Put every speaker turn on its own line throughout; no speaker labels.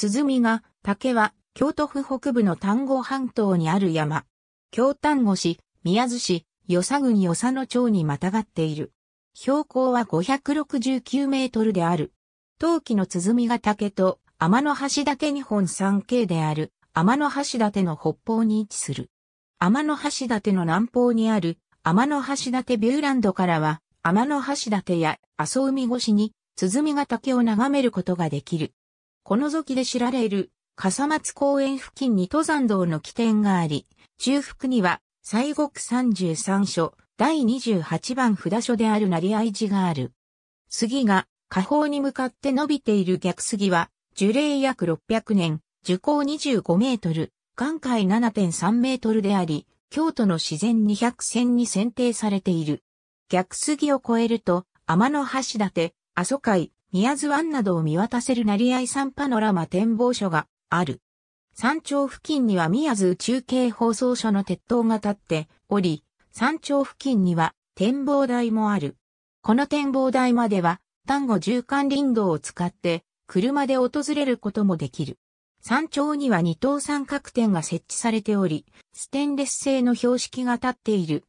鼓が、竹は、京都府北部の丹後半島にある山。京
丹後市、宮津市、与佐郡与佐野町にまたがっている。標高は569メートルである。陶器の鼓が竹と、天の橋立日本三景である、天の橋立の北方に位置する。天の橋立の南方にある、天の橋立ビューランドからは、天の橋立や阿蘇海越しに、鼓が竹を眺めることができる。この時で知られる笠松公園付近に登山道の起点があり、中腹には西国三十三所第28番札所である成合寺がある。杉が下方に向かって伸びている逆杉は、樹齢約600年、樹高25メートル、眼界7.3メートルであり、京都の自然200に選定されている。逆杉を越えると、天の橋立、阿蘇海、宮津湾などを見渡せる成合山パノラマ展望所がある。山頂付近には宮津宇宙系放送所の鉄塔が立っており、山頂付近には展望台もある。この展望台までは、丹後縦貫林道を使って、車で訪れることもできる。山頂には二等三角点が設置されており、ステンレス製の標識が立っている。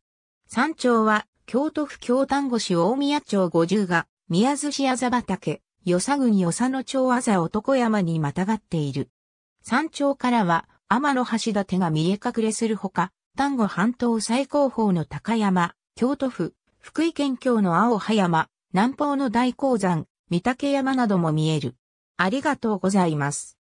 山頂は、京都府京丹後市大宮町50が宮津市あざ畑、与佐郡与佐野町あざ男山にまたがっている。山頂からは天の橋立が見え隠れするほか、丹後半島最高峰の高山、京都府、福井県境の青葉山、
南方の大鉱山、三竹山なども見える。ありがとうございます。